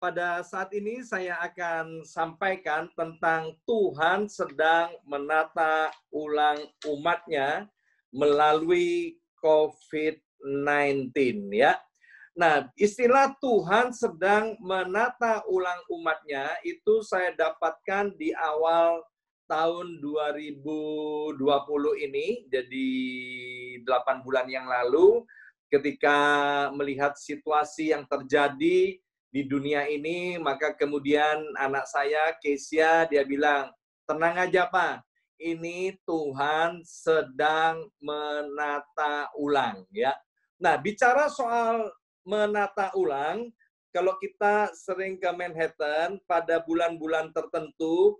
pada saat ini saya akan sampaikan tentang Tuhan sedang menata ulang umatnya melalui COVID-19 ya. Nah, istilah Tuhan sedang menata ulang umatnya itu saya dapatkan di awal tahun 2020 ini, jadi 8 bulan yang lalu ketika melihat situasi yang terjadi di dunia ini, maka kemudian anak saya, Kesia, dia bilang, tenang aja Pak, ini Tuhan sedang menata ulang ya. Nah, bicara soal menata ulang, kalau kita sering ke Manhattan pada bulan-bulan tertentu,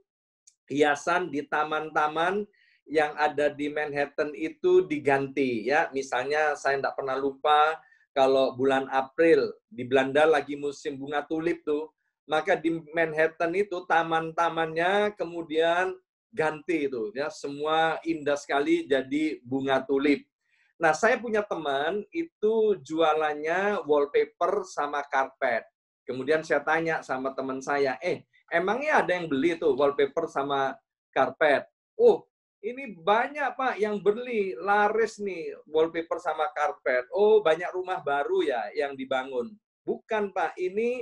hiasan di taman-taman yang ada di Manhattan itu diganti ya. Misalnya saya tidak pernah lupa kalau bulan April di Belanda lagi musim bunga tulip tuh, maka di Manhattan itu taman-tamannya kemudian ganti itu ya semua indah sekali jadi bunga tulip. Nah, saya punya teman itu jualannya wallpaper sama karpet. Kemudian saya tanya sama teman saya, "Eh, emangnya ada yang beli tuh wallpaper sama karpet?" "Oh, ini banyak Pak yang beli laris nih wallpaper sama karpet. Oh, banyak rumah baru ya yang dibangun. Bukan Pak, ini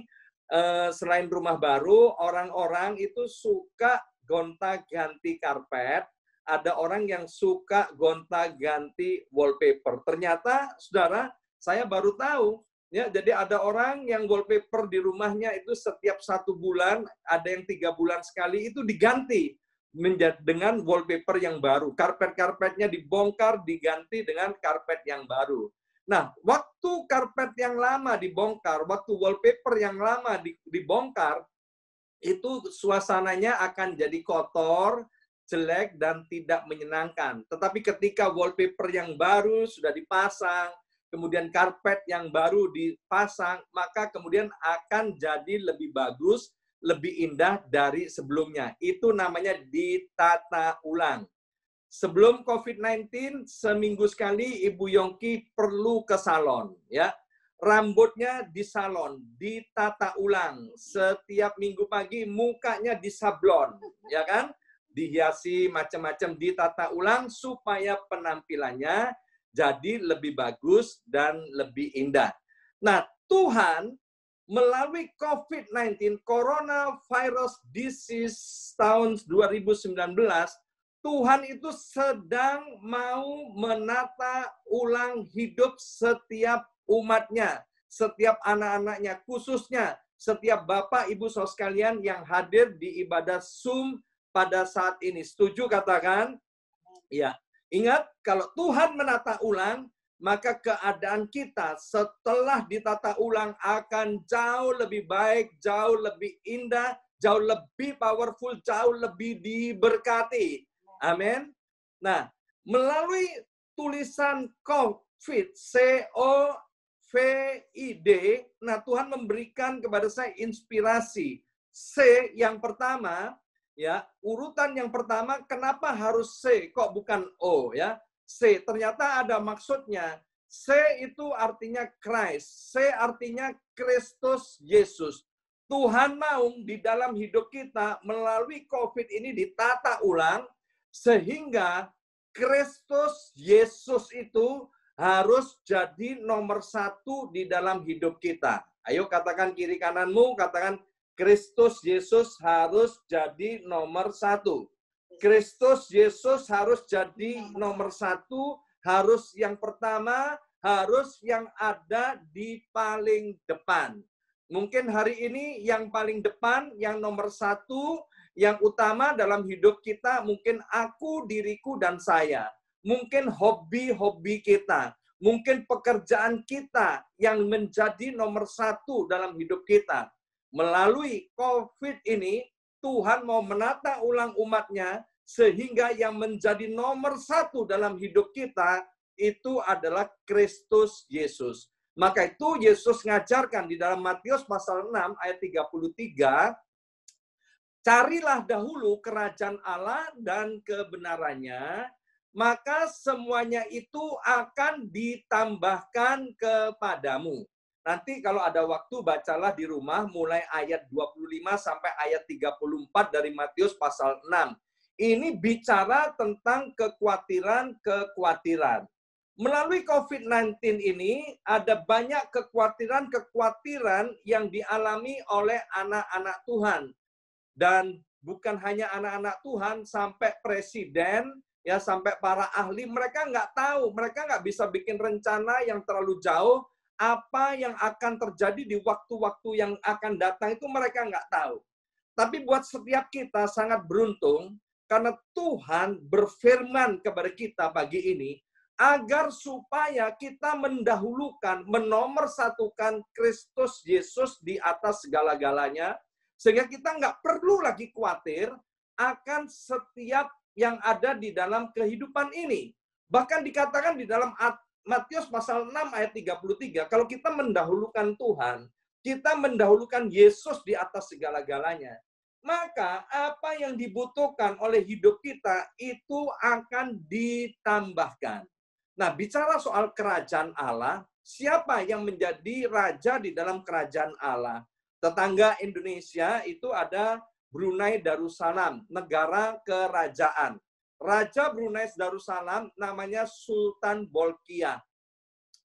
eh, selain rumah baru, orang-orang itu suka gonta-ganti karpet. Ada orang yang suka gonta-ganti wallpaper. Ternyata, saudara, saya baru tahu. Ya, jadi ada orang yang wallpaper di rumahnya itu setiap satu bulan, ada yang tiga bulan sekali itu diganti dengan wallpaper yang baru. Karpet-karpetnya dibongkar, diganti dengan karpet yang baru. Nah, waktu karpet yang lama dibongkar, waktu wallpaper yang lama dibongkar, itu suasananya akan jadi kotor, jelek, dan tidak menyenangkan. Tetapi ketika wallpaper yang baru sudah dipasang, kemudian karpet yang baru dipasang, maka kemudian akan jadi lebih bagus, lebih indah dari sebelumnya. Itu namanya ditata ulang. Sebelum COVID-19, seminggu sekali Ibu Yongki perlu ke salon. ya Rambutnya di salon, ditata ulang. Setiap minggu pagi mukanya disablon, ya kan? Dihiasi macam-macam, ditata ulang supaya penampilannya jadi lebih bagus dan lebih indah. Nah, Tuhan melalui COVID-19, Coronavirus Disease tahun 2019, Tuhan itu sedang mau menata ulang hidup setiap umatnya, setiap anak-anaknya, khususnya setiap Bapak, Ibu, saudara sekalian yang hadir di ibadah Zoom pada saat ini. Setuju katakan? Ya. Ingat, kalau Tuhan menata ulang, maka keadaan kita setelah ditata ulang akan jauh lebih baik, jauh lebih indah, jauh lebih powerful, jauh lebih diberkati. Amin. Nah, melalui tulisan COVID, C-O-V-I-D, nah Tuhan memberikan kepada saya inspirasi. C yang pertama, ya urutan yang pertama kenapa harus C kok bukan O ya C. Ternyata ada maksudnya. C itu artinya Christ. C artinya Kristus Yesus. Tuhan mau di dalam hidup kita melalui COVID ini ditata ulang sehingga Kristus Yesus itu harus jadi nomor satu di dalam hidup kita. Ayo katakan kiri kananmu, katakan Kristus Yesus harus jadi nomor satu. Kristus Yesus harus jadi nomor satu, harus yang pertama, harus yang ada di paling depan. Mungkin hari ini yang paling depan, yang nomor satu, yang utama dalam hidup kita mungkin aku, diriku, dan saya. Mungkin hobi-hobi kita. Mungkin pekerjaan kita yang menjadi nomor satu dalam hidup kita. Melalui COVID ini, Tuhan mau menata ulang umatnya sehingga yang menjadi nomor satu dalam hidup kita itu adalah Kristus Yesus. Maka itu Yesus ngajarkan di dalam Matius pasal 6 ayat 33, carilah dahulu kerajaan Allah dan kebenarannya, maka semuanya itu akan ditambahkan kepadamu. Nanti kalau ada waktu bacalah di rumah mulai ayat 25 sampai ayat 34 dari Matius pasal 6. Ini bicara tentang kekhawatiran-kekhawatiran. Melalui COVID-19 ini ada banyak kekhawatiran-kekhawatiran yang dialami oleh anak-anak Tuhan. Dan bukan hanya anak-anak Tuhan, sampai presiden, ya sampai para ahli, mereka nggak tahu, mereka nggak bisa bikin rencana yang terlalu jauh, apa yang akan terjadi di waktu-waktu yang akan datang itu mereka nggak tahu. Tapi buat setiap kita sangat beruntung karena Tuhan berfirman kepada kita pagi ini agar supaya kita mendahulukan, menomorsatukan Kristus Yesus di atas segala-galanya sehingga kita nggak perlu lagi khawatir akan setiap yang ada di dalam kehidupan ini. Bahkan dikatakan di dalam Matius pasal 6 ayat 33, kalau kita mendahulukan Tuhan, kita mendahulukan Yesus di atas segala-galanya, maka apa yang dibutuhkan oleh hidup kita itu akan ditambahkan. Nah, bicara soal kerajaan Allah, siapa yang menjadi raja di dalam kerajaan Allah? Tetangga Indonesia itu ada Brunei Darussalam, negara kerajaan. Raja Brunei Darussalam namanya Sultan Bolkiah.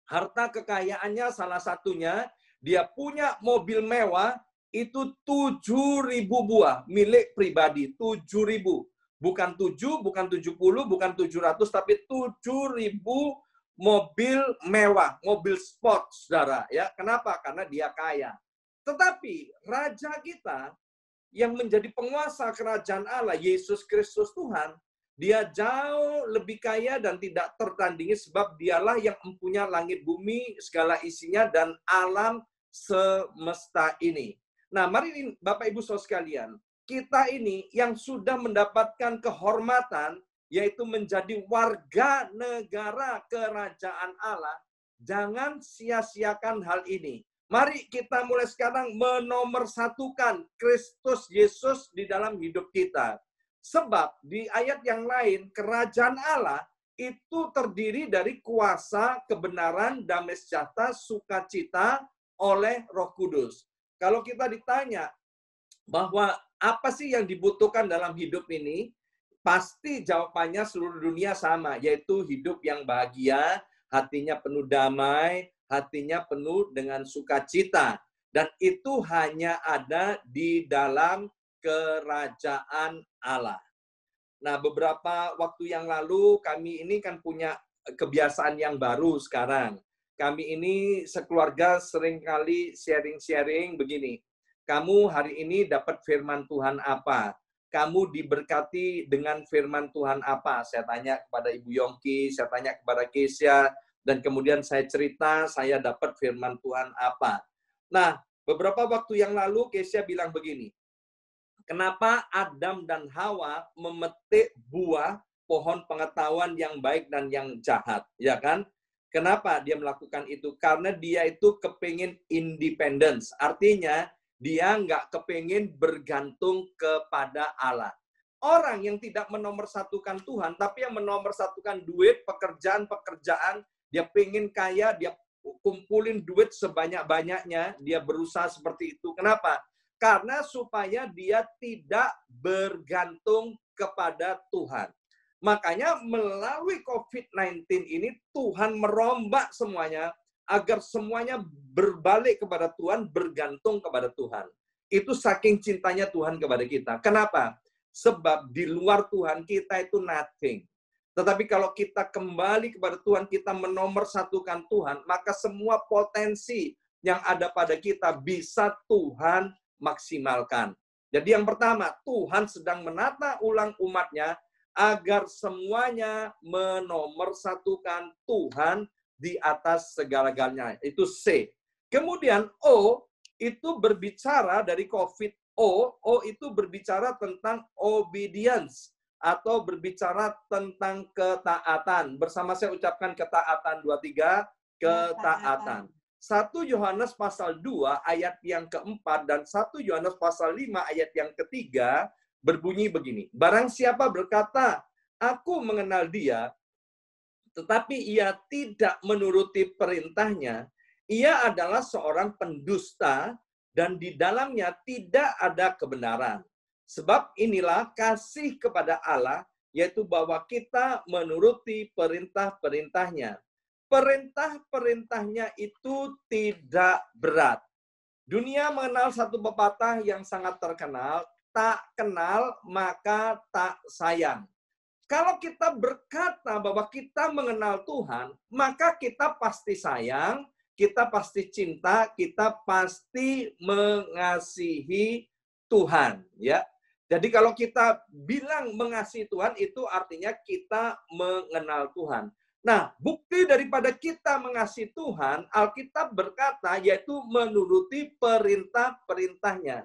Harta kekayaannya salah satunya, dia punya mobil mewah itu 7.000 buah milik pribadi, 7.000. Bukan 7, bukan 70, bukan 700, tapi 7.000 mobil mewah, mobil sport, saudara. Ya, kenapa? Karena dia kaya. Tetapi raja kita yang menjadi penguasa kerajaan Allah, Yesus Kristus Tuhan, dia jauh lebih kaya dan tidak tertandingi sebab dialah yang mempunyai langit bumi, segala isinya, dan alam semesta ini. Nah, mari Bapak Ibu Saudara sekalian, kita ini yang sudah mendapatkan kehormatan yaitu menjadi warga negara kerajaan Allah, jangan sia-siakan hal ini. Mari kita mulai sekarang menomorsatukan Kristus Yesus di dalam hidup kita. Sebab di ayat yang lain, kerajaan Allah itu terdiri dari kuasa, kebenaran, damai sejahtera, sukacita oleh roh kudus. Kalau kita ditanya bahwa apa sih yang dibutuhkan dalam hidup ini, pasti jawabannya seluruh dunia sama, yaitu hidup yang bahagia, hatinya penuh damai, hatinya penuh dengan sukacita. Dan itu hanya ada di dalam kerajaan Allah. Nah, beberapa waktu yang lalu kami ini kan punya kebiasaan yang baru sekarang. Kami ini sekeluarga seringkali sharing-sharing begini. Kamu hari ini dapat firman Tuhan apa? Kamu diberkati dengan firman Tuhan apa? Saya tanya kepada Ibu Yongki, saya tanya kepada Kesia, dan kemudian saya cerita saya dapat firman Tuhan apa. Nah, beberapa waktu yang lalu Kesia bilang begini, Kenapa Adam dan Hawa memetik buah pohon pengetahuan yang baik dan yang jahat, ya kan? Kenapa dia melakukan itu? Karena dia itu kepingin independence. Artinya, dia nggak kepingin bergantung kepada Allah. Orang yang tidak menomorsatukan Tuhan, tapi yang menomorsatukan duit, pekerjaan-pekerjaan, dia pengen kaya, dia kumpulin duit sebanyak-banyaknya, dia berusaha seperti itu. Kenapa? Karena supaya dia tidak bergantung kepada Tuhan. Makanya melalui COVID-19 ini Tuhan merombak semuanya agar semuanya berbalik kepada Tuhan, bergantung kepada Tuhan. Itu saking cintanya Tuhan kepada kita. Kenapa? Sebab di luar Tuhan kita itu nothing. Tetapi kalau kita kembali kepada Tuhan, kita menomorsatukan Tuhan, maka semua potensi yang ada pada kita bisa Tuhan maksimalkan. Jadi yang pertama, Tuhan sedang menata ulang umatnya agar semuanya menomorsatukan Tuhan di atas segala-galanya. Itu C. Kemudian O itu berbicara dari COVID. O, O itu berbicara tentang obedience atau berbicara tentang ketaatan. Bersama saya ucapkan ketaatan dua tiga ketaatan. 1 Yohanes pasal 2 ayat yang keempat dan 1 Yohanes pasal 5 ayat yang ketiga berbunyi begini. Barang siapa berkata, aku mengenal dia, tetapi ia tidak menuruti perintahnya, ia adalah seorang pendusta dan di dalamnya tidak ada kebenaran. Sebab inilah kasih kepada Allah, yaitu bahwa kita menuruti perintah-perintahnya perintah-perintahnya itu tidak berat. Dunia mengenal satu pepatah yang sangat terkenal, tak kenal maka tak sayang. Kalau kita berkata bahwa kita mengenal Tuhan, maka kita pasti sayang, kita pasti cinta, kita pasti mengasihi Tuhan, ya. Jadi kalau kita bilang mengasihi Tuhan itu artinya kita mengenal Tuhan. Nah, bukti daripada kita mengasihi Tuhan, Alkitab berkata yaitu menuruti perintah-perintahnya.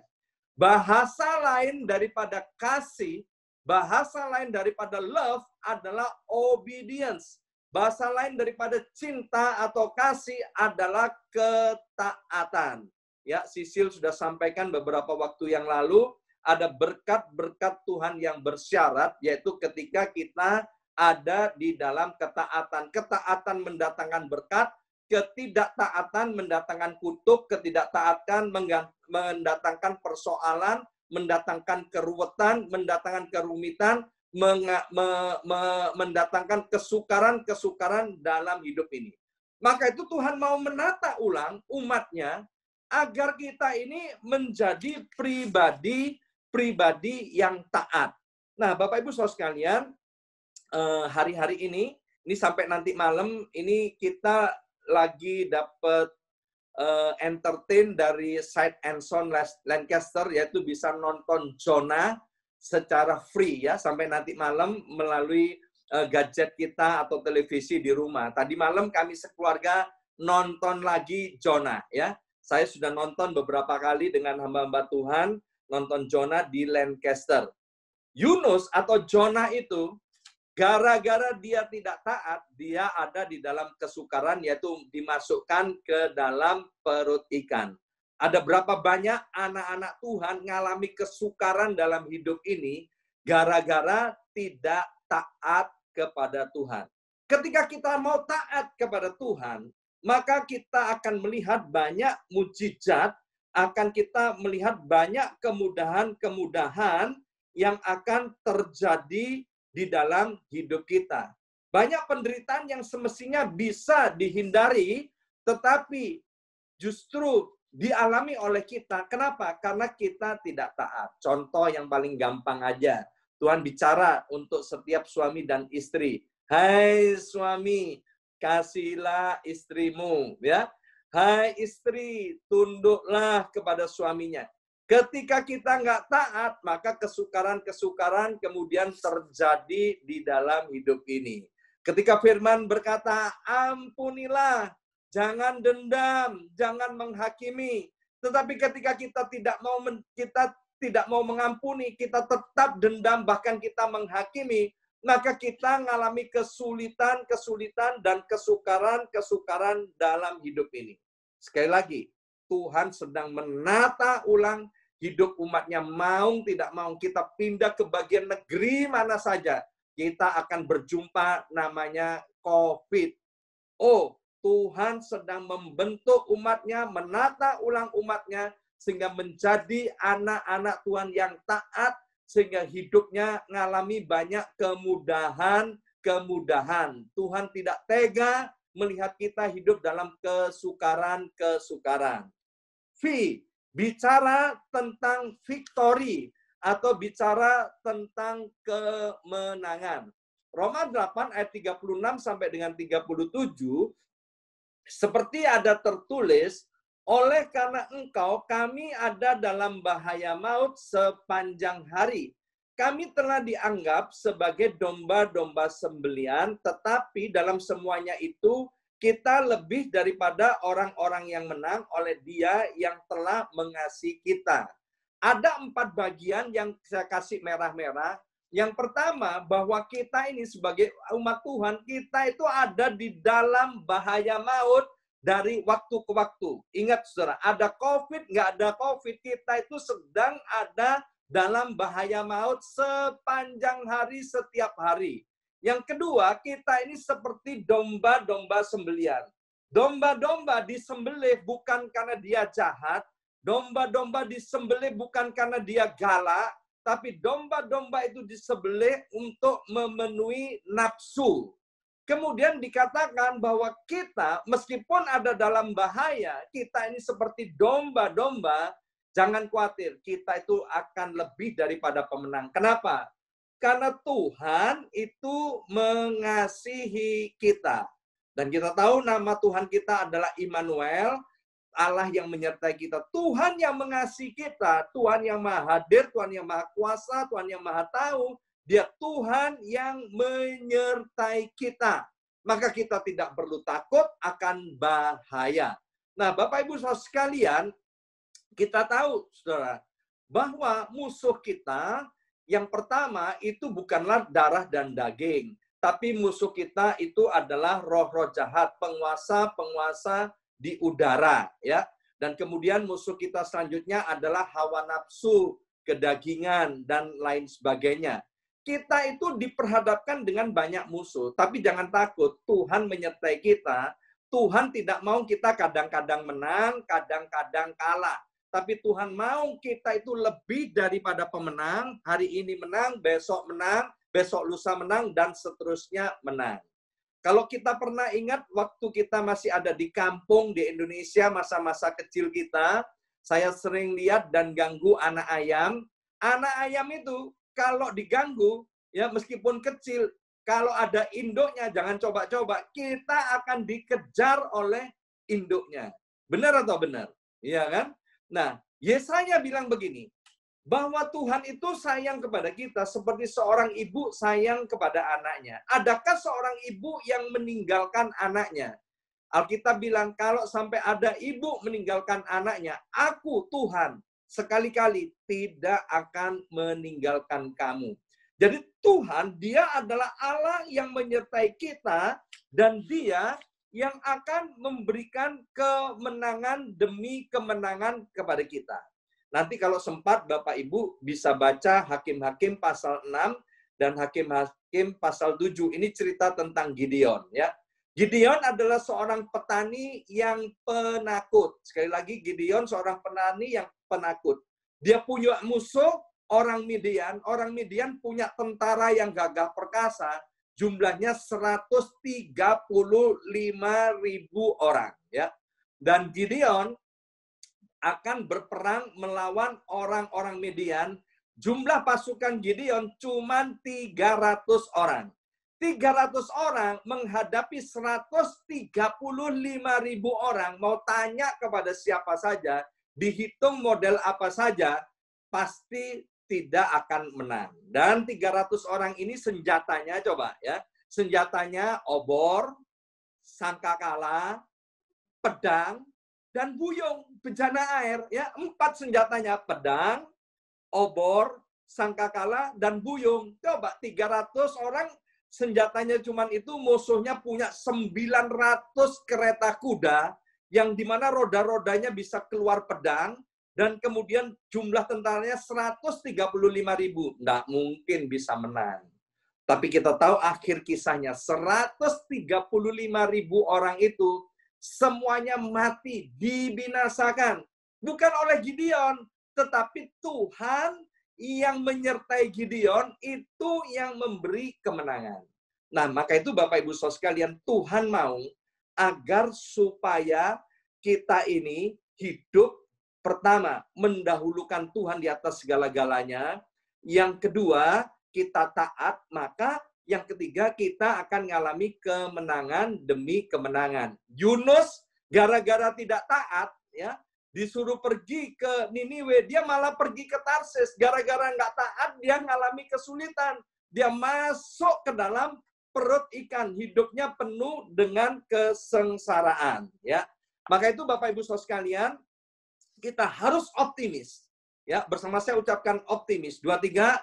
Bahasa lain daripada kasih, bahasa lain daripada love adalah obedience. Bahasa lain daripada cinta atau kasih adalah ketaatan. Ya, Sisil sudah sampaikan beberapa waktu yang lalu ada berkat-berkat Tuhan yang bersyarat yaitu ketika kita ada di dalam ketaatan. Ketaatan mendatangkan berkat, ketidaktaatan mendatangkan kutuk, ketidaktaatan mendatangkan persoalan, mendatangkan keruwetan, mendatangkan kerumitan, mendatangkan kesukaran-kesukaran dalam hidup ini. Maka itu Tuhan mau menata ulang umatnya agar kita ini menjadi pribadi pribadi yang taat. Nah, Bapak Ibu Saudara sekalian, Eh, hari-hari uh, ini ini sampai nanti malam ini kita lagi dapat uh, eh, entertain dari side and sound Lancaster yaitu bisa nonton Jonah secara free ya sampai nanti malam melalui uh, gadget kita atau televisi di rumah. Tadi malam kami sekeluarga nonton lagi Jonah ya. Saya sudah nonton beberapa kali dengan hamba-hamba Tuhan nonton Jonah di Lancaster. Yunus atau Jonah itu Gara-gara dia tidak taat, dia ada di dalam kesukaran, yaitu dimasukkan ke dalam perut ikan. Ada berapa banyak anak-anak Tuhan mengalami kesukaran dalam hidup ini gara-gara tidak taat kepada Tuhan. Ketika kita mau taat kepada Tuhan, maka kita akan melihat banyak mujizat, akan kita melihat banyak kemudahan-kemudahan yang akan terjadi di dalam hidup kita. Banyak penderitaan yang semestinya bisa dihindari, tetapi justru dialami oleh kita. Kenapa? Karena kita tidak taat. Contoh yang paling gampang aja. Tuhan bicara untuk setiap suami dan istri. Hai suami, kasihlah istrimu, ya. Hai istri, tunduklah kepada suaminya. Ketika kita nggak taat, maka kesukaran-kesukaran kemudian terjadi di dalam hidup ini. Ketika firman berkata, ampunilah, jangan dendam, jangan menghakimi. Tetapi ketika kita tidak mau men, kita tidak mau mengampuni, kita tetap dendam bahkan kita menghakimi, maka kita mengalami kesulitan-kesulitan dan kesukaran-kesukaran dalam hidup ini. Sekali lagi, Tuhan sedang menata ulang hidup umatnya mau tidak mau kita pindah ke bagian negeri mana saja, kita akan berjumpa namanya COVID. Oh, Tuhan sedang membentuk umatnya, menata ulang umatnya, sehingga menjadi anak-anak Tuhan yang taat, sehingga hidupnya mengalami banyak kemudahan, kemudahan. Tuhan tidak tega melihat kita hidup dalam kesukaran-kesukaran. V, bicara tentang victory atau bicara tentang kemenangan. Roma 8 ayat 36 sampai dengan 37 seperti ada tertulis oleh karena engkau kami ada dalam bahaya maut sepanjang hari. Kami telah dianggap sebagai domba-domba sembelian, tetapi dalam semuanya itu kita lebih daripada orang-orang yang menang oleh dia yang telah mengasihi kita. Ada empat bagian yang saya kasih merah-merah. Yang pertama, bahwa kita ini sebagai umat Tuhan, kita itu ada di dalam bahaya maut dari waktu ke waktu. Ingat saudara, ada COVID, nggak ada COVID, kita itu sedang ada dalam bahaya maut sepanjang hari, setiap hari. Yang kedua, kita ini seperti domba-domba sembelian. Domba-domba disembelih bukan karena dia jahat, domba-domba disembelih bukan karena dia galak, tapi domba-domba itu disembelih untuk memenuhi nafsu. Kemudian dikatakan bahwa kita meskipun ada dalam bahaya, kita ini seperti domba-domba, jangan khawatir, kita itu akan lebih daripada pemenang. Kenapa? Karena Tuhan itu mengasihi kita. Dan kita tahu nama Tuhan kita adalah Immanuel, Allah yang menyertai kita. Tuhan yang mengasihi kita, Tuhan yang maha hadir, Tuhan yang maha kuasa, Tuhan yang maha tahu. Dia Tuhan yang menyertai kita. Maka kita tidak perlu takut akan bahaya. Nah, Bapak Ibu Saudara sekalian, kita tahu Saudara bahwa musuh kita yang pertama itu bukanlah darah dan daging, tapi musuh kita itu adalah roh-roh jahat, penguasa-penguasa di udara, ya. Dan kemudian musuh kita selanjutnya adalah hawa nafsu, kedagingan dan lain sebagainya. Kita itu diperhadapkan dengan banyak musuh, tapi jangan takut, Tuhan menyertai kita. Tuhan tidak mau kita kadang-kadang menang, kadang-kadang kalah tapi Tuhan mau kita itu lebih daripada pemenang. Hari ini menang, besok menang, besok lusa menang, dan seterusnya menang. Kalau kita pernah ingat waktu kita masih ada di kampung di Indonesia, masa-masa kecil kita, saya sering lihat dan ganggu anak ayam. Anak ayam itu kalau diganggu, ya meskipun kecil, kalau ada induknya jangan coba-coba, kita akan dikejar oleh induknya. Benar atau benar? Iya kan? Nah, Yesaya bilang begini, bahwa Tuhan itu sayang kepada kita seperti seorang ibu sayang kepada anaknya. Adakah seorang ibu yang meninggalkan anaknya? Alkitab bilang kalau sampai ada ibu meninggalkan anaknya, aku Tuhan sekali-kali tidak akan meninggalkan kamu. Jadi Tuhan dia adalah Allah yang menyertai kita dan dia yang akan memberikan kemenangan demi kemenangan kepada kita. Nanti kalau sempat Bapak Ibu bisa baca Hakim-hakim pasal 6 dan Hakim-hakim pasal 7. Ini cerita tentang Gideon ya. Gideon adalah seorang petani yang penakut. Sekali lagi Gideon seorang petani yang penakut. Dia punya musuh orang Midian, orang Midian punya tentara yang gagah perkasa, jumlahnya 135 ribu orang ya dan Gideon akan berperang melawan orang-orang Midian jumlah pasukan Gideon cuma 300 orang 300 orang menghadapi 135 ribu orang mau tanya kepada siapa saja dihitung model apa saja pasti tidak akan menang. Dan 300 orang ini senjatanya coba ya. Senjatanya obor, sangkakala, pedang, dan buyung, bencana air. Ya, empat senjatanya pedang, obor, sangkakala, dan buyung. Coba 300 orang senjatanya cuman itu musuhnya punya 900 kereta kuda yang dimana roda-rodanya bisa keluar pedang, dan kemudian jumlah tentaranya 135 ribu. Nggak mungkin bisa menang. Tapi kita tahu akhir kisahnya 135 ribu orang itu semuanya mati, dibinasakan. Bukan oleh Gideon, tetapi Tuhan yang menyertai Gideon itu yang memberi kemenangan. Nah, maka itu Bapak Ibu Saudara sekalian, Tuhan mau agar supaya kita ini hidup Pertama, mendahulukan Tuhan di atas segala-galanya. Yang kedua, kita taat, maka yang ketiga kita akan mengalami kemenangan demi kemenangan. Yunus gara-gara tidak taat ya disuruh pergi ke Niniwe, dia malah pergi ke Tarsis. Gara-gara nggak taat, dia mengalami kesulitan. Dia masuk ke dalam perut ikan, hidupnya penuh dengan kesengsaraan. Ya, maka itu Bapak Ibu Saudara sekalian, kita harus optimis. Ya, bersama saya ucapkan optimis. Dua, tiga,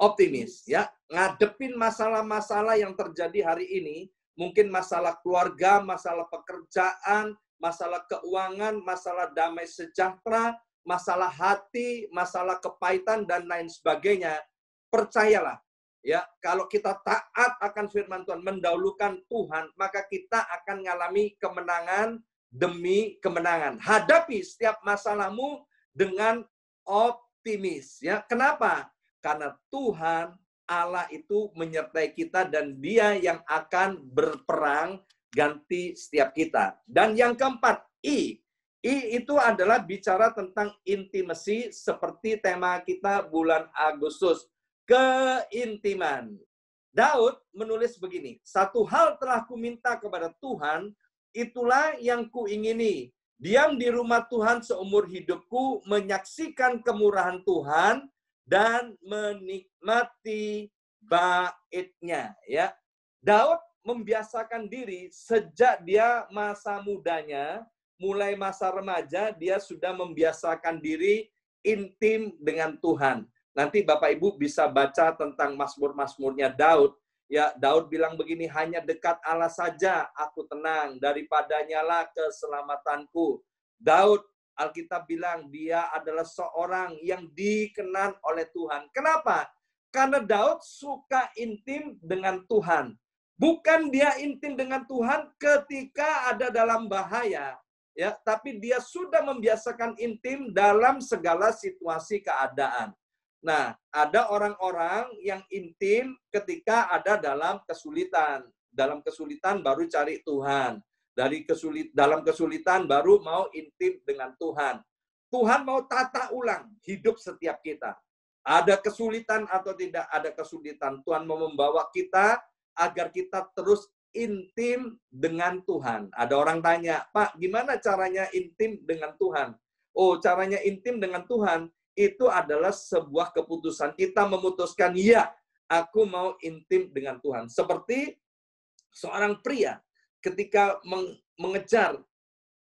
optimis. Ya, ngadepin masalah-masalah yang terjadi hari ini, mungkin masalah keluarga, masalah pekerjaan, masalah keuangan, masalah damai sejahtera, masalah hati, masalah kepahitan dan lain sebagainya. Percayalah, ya, kalau kita taat akan firman Tuhan, mendahulukan Tuhan, maka kita akan mengalami kemenangan demi kemenangan. Hadapi setiap masalahmu dengan optimis ya. Kenapa? Karena Tuhan Allah itu menyertai kita dan dia yang akan berperang ganti setiap kita. Dan yang keempat, I. I itu adalah bicara tentang intimasi seperti tema kita bulan Agustus. Keintiman. Daud menulis begini, satu hal telah kuminta kepada Tuhan, itulah yang kuingini. Diam di rumah Tuhan seumur hidupku, menyaksikan kemurahan Tuhan, dan menikmati baitnya. Ya, Daud membiasakan diri sejak dia masa mudanya, mulai masa remaja, dia sudah membiasakan diri intim dengan Tuhan. Nanti Bapak Ibu bisa baca tentang masmur-masmurnya Daud Ya, Daud bilang begini, hanya dekat Allah saja aku tenang, daripadanya lah keselamatanku. Daud, Alkitab bilang dia adalah seorang yang dikenan oleh Tuhan. Kenapa? Karena Daud suka intim dengan Tuhan. Bukan dia intim dengan Tuhan ketika ada dalam bahaya, ya, tapi dia sudah membiasakan intim dalam segala situasi keadaan. Nah, ada orang-orang yang intim ketika ada dalam kesulitan. Dalam kesulitan baru cari Tuhan. Dari kesulit dalam kesulitan baru mau intim dengan Tuhan. Tuhan mau tata ulang hidup setiap kita. Ada kesulitan atau tidak ada kesulitan, Tuhan mau membawa kita agar kita terus intim dengan Tuhan. Ada orang tanya, "Pak, gimana caranya intim dengan Tuhan?" Oh, caranya intim dengan Tuhan itu adalah sebuah keputusan. Kita memutuskan, ya, aku mau intim dengan Tuhan. Seperti seorang pria ketika mengejar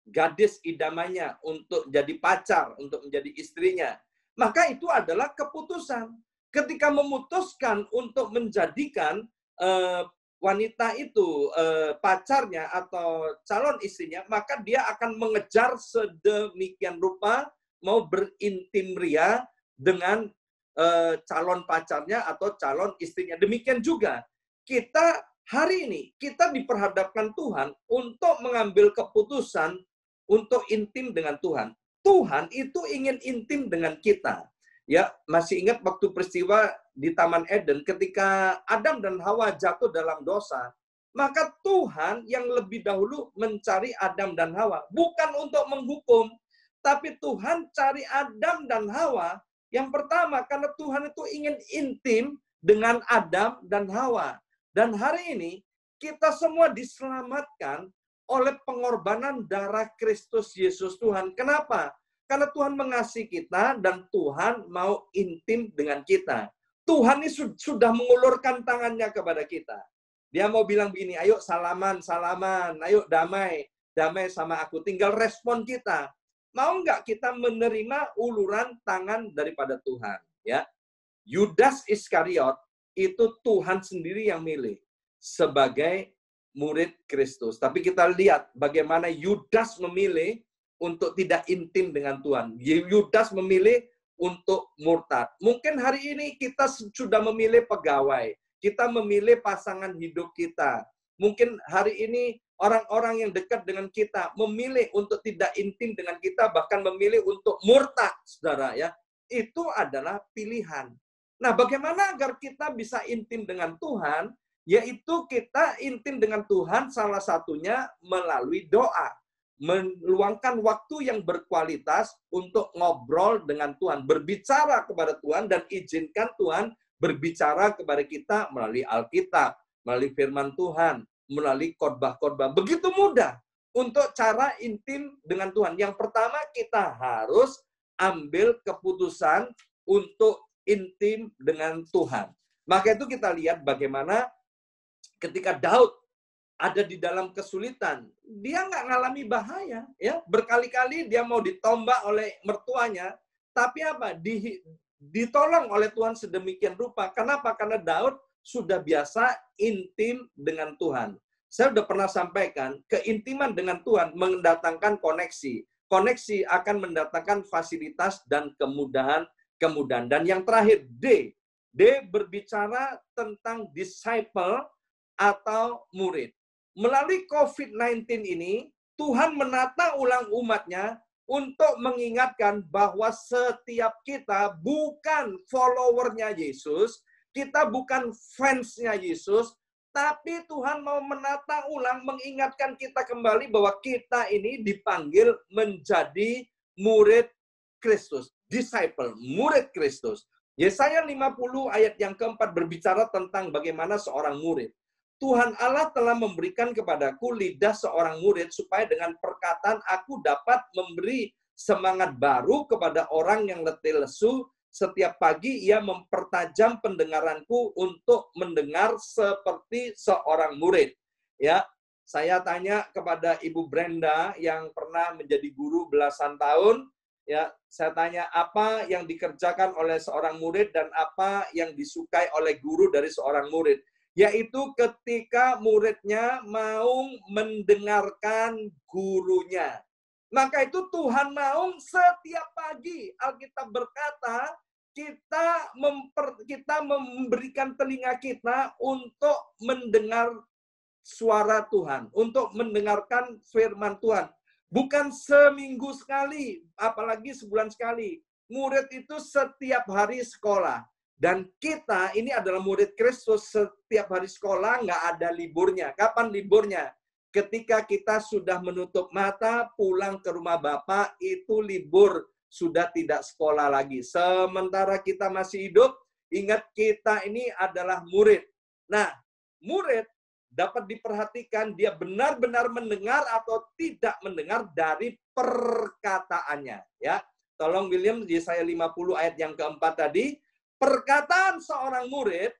gadis idamannya untuk jadi pacar, untuk menjadi istrinya. Maka itu adalah keputusan. Ketika memutuskan untuk menjadikan uh, wanita itu uh, pacarnya atau calon istrinya, maka dia akan mengejar sedemikian rupa mau berintim ria dengan e, calon pacarnya atau calon istrinya. Demikian juga kita hari ini kita diperhadapkan Tuhan untuk mengambil keputusan untuk intim dengan Tuhan. Tuhan itu ingin intim dengan kita. Ya, masih ingat waktu peristiwa di Taman Eden ketika Adam dan Hawa jatuh dalam dosa, maka Tuhan yang lebih dahulu mencari Adam dan Hawa, bukan untuk menghukum, tapi Tuhan cari Adam dan Hawa. Yang pertama, karena Tuhan itu ingin intim dengan Adam dan Hawa. Dan hari ini, kita semua diselamatkan oleh pengorbanan darah Kristus Yesus Tuhan. Kenapa? Karena Tuhan mengasihi kita dan Tuhan mau intim dengan kita. Tuhan ini sudah mengulurkan tangannya kepada kita. Dia mau bilang begini, ayo salaman, salaman, ayo damai, damai sama aku. Tinggal respon kita mau nggak kita menerima uluran tangan daripada Tuhan? Ya, Yudas Iskariot itu Tuhan sendiri yang milih sebagai murid Kristus. Tapi kita lihat bagaimana Yudas memilih untuk tidak intim dengan Tuhan. Yudas memilih untuk murtad. Mungkin hari ini kita sudah memilih pegawai, kita memilih pasangan hidup kita. Mungkin hari ini orang-orang yang dekat dengan kita memilih untuk tidak intim dengan kita bahkan memilih untuk murtad saudara ya itu adalah pilihan nah bagaimana agar kita bisa intim dengan Tuhan yaitu kita intim dengan Tuhan salah satunya melalui doa meluangkan waktu yang berkualitas untuk ngobrol dengan Tuhan, berbicara kepada Tuhan dan izinkan Tuhan berbicara kepada kita melalui Alkitab, melalui firman Tuhan, melalui korban-korban Begitu mudah untuk cara intim dengan Tuhan. Yang pertama kita harus ambil keputusan untuk intim dengan Tuhan. Maka itu kita lihat bagaimana ketika Daud ada di dalam kesulitan, dia nggak ngalami bahaya, ya berkali-kali dia mau ditombak oleh mertuanya, tapi apa? Di, ditolong oleh Tuhan sedemikian rupa. Kenapa? Karena Daud sudah biasa intim dengan Tuhan. Saya sudah pernah sampaikan, keintiman dengan Tuhan mendatangkan koneksi. Koneksi akan mendatangkan fasilitas dan kemudahan kemudahan. Dan yang terakhir D, D berbicara tentang disciple atau murid. Melalui COVID-19 ini, Tuhan menata ulang umatnya untuk mengingatkan bahwa setiap kita bukan followernya Yesus, kita bukan fansnya Yesus, tapi Tuhan mau menata ulang, mengingatkan kita kembali bahwa kita ini dipanggil menjadi murid Kristus. Disciple, murid Kristus. Yesaya 50 ayat yang keempat berbicara tentang bagaimana seorang murid. Tuhan Allah telah memberikan kepadaku lidah seorang murid supaya dengan perkataan aku dapat memberi semangat baru kepada orang yang letih lesu setiap pagi ia mempertajam pendengaranku untuk mendengar seperti seorang murid. Ya, saya tanya kepada Ibu Brenda yang pernah menjadi guru belasan tahun, ya, saya tanya apa yang dikerjakan oleh seorang murid dan apa yang disukai oleh guru dari seorang murid, yaitu ketika muridnya mau mendengarkan gurunya. Maka itu Tuhan mau setiap pagi Alkitab berkata, kita memper, kita memberikan telinga kita untuk mendengar suara Tuhan, untuk mendengarkan firman Tuhan. Bukan seminggu sekali, apalagi sebulan sekali. Murid itu setiap hari sekolah. Dan kita ini adalah murid Kristus setiap hari sekolah, nggak ada liburnya. Kapan liburnya? ketika kita sudah menutup mata, pulang ke rumah Bapak, itu libur, sudah tidak sekolah lagi. Sementara kita masih hidup, ingat kita ini adalah murid. Nah, murid dapat diperhatikan dia benar-benar mendengar atau tidak mendengar dari perkataannya. Ya, Tolong William, di saya 50 ayat yang keempat tadi, perkataan seorang murid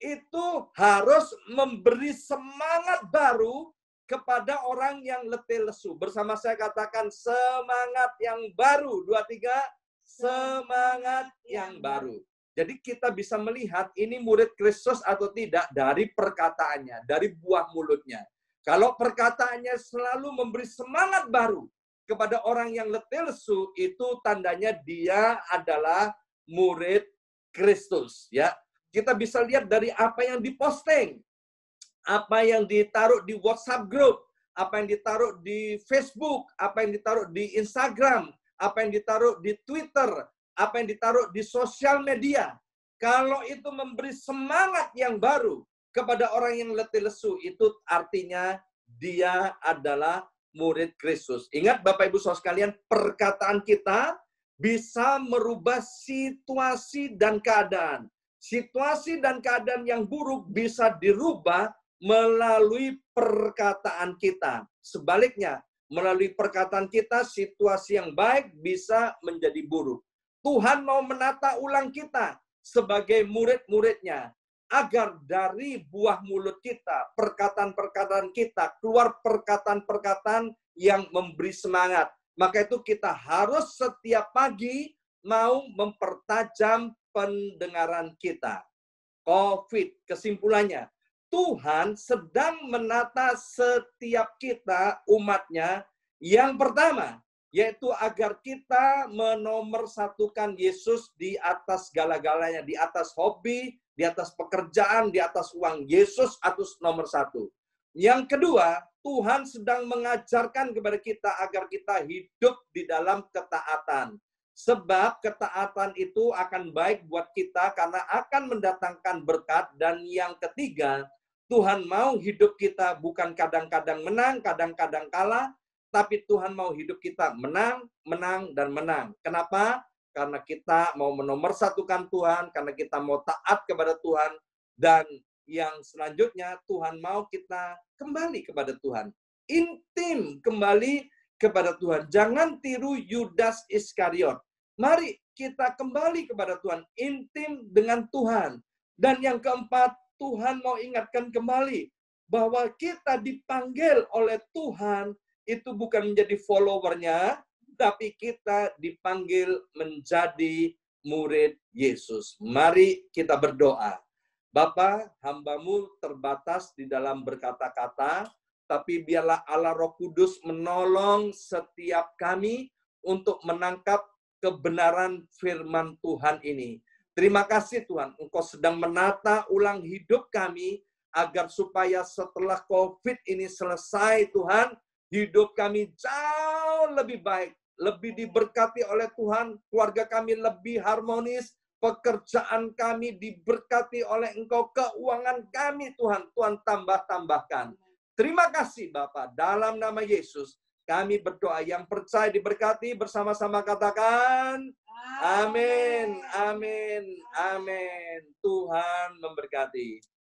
itu harus memberi semangat baru kepada orang yang letih lesu. Bersama saya katakan semangat yang baru. Dua, tiga. Semangat yang baru. Jadi kita bisa melihat ini murid Kristus atau tidak dari perkataannya, dari buah mulutnya. Kalau perkataannya selalu memberi semangat baru kepada orang yang letih lesu, itu tandanya dia adalah murid Kristus. Ya, kita bisa lihat dari apa yang diposting apa yang ditaruh di WhatsApp group, apa yang ditaruh di Facebook, apa yang ditaruh di Instagram, apa yang ditaruh di Twitter, apa yang ditaruh di sosial media. Kalau itu memberi semangat yang baru kepada orang yang letih lesu, itu artinya dia adalah murid Kristus. Ingat Bapak Ibu Saudara sekalian, perkataan kita bisa merubah situasi dan keadaan. Situasi dan keadaan yang buruk bisa dirubah melalui perkataan kita. Sebaliknya, melalui perkataan kita, situasi yang baik bisa menjadi buruk. Tuhan mau menata ulang kita sebagai murid-muridnya agar dari buah mulut kita, perkataan-perkataan kita, keluar perkataan-perkataan yang memberi semangat. Maka itu kita harus setiap pagi mau mempertajam pendengaran kita. COVID, kesimpulannya, Tuhan sedang menata setiap kita, umatnya, yang pertama, yaitu agar kita menomorsatukan Yesus di atas segala-galanya, di atas hobi, di atas pekerjaan, di atas uang. Yesus atas nomor satu. Yang kedua, Tuhan sedang mengajarkan kepada kita agar kita hidup di dalam ketaatan. Sebab ketaatan itu akan baik buat kita karena akan mendatangkan berkat. Dan yang ketiga, Tuhan mau hidup kita bukan kadang-kadang menang, kadang-kadang kalah, tapi Tuhan mau hidup kita menang, menang, dan menang. Kenapa? Karena kita mau menomorsatukan Tuhan, karena kita mau taat kepada Tuhan, dan yang selanjutnya Tuhan mau kita kembali kepada Tuhan. Intim kembali kepada Tuhan. Jangan tiru Yudas Iskariot. Mari kita kembali kepada Tuhan, intim dengan Tuhan. Dan yang keempat, Tuhan mau ingatkan kembali bahwa kita dipanggil oleh Tuhan itu bukan menjadi followernya, tapi kita dipanggil menjadi murid Yesus. Mari kita berdoa. Bapa, hambamu terbatas di dalam berkata-kata, tapi biarlah Allah Roh Kudus menolong setiap kami untuk menangkap kebenaran firman Tuhan ini. Terima kasih Tuhan, Engkau sedang menata ulang hidup kami agar supaya setelah COVID ini selesai Tuhan, hidup kami jauh lebih baik, lebih diberkati oleh Tuhan, keluarga kami lebih harmonis, pekerjaan kami diberkati oleh Engkau, keuangan kami Tuhan, Tuhan tambah-tambahkan. Terima kasih Bapak, dalam nama Yesus kami berdoa yang percaya diberkati bersama-sama katakan amin, amin, amin. Tuhan memberkati.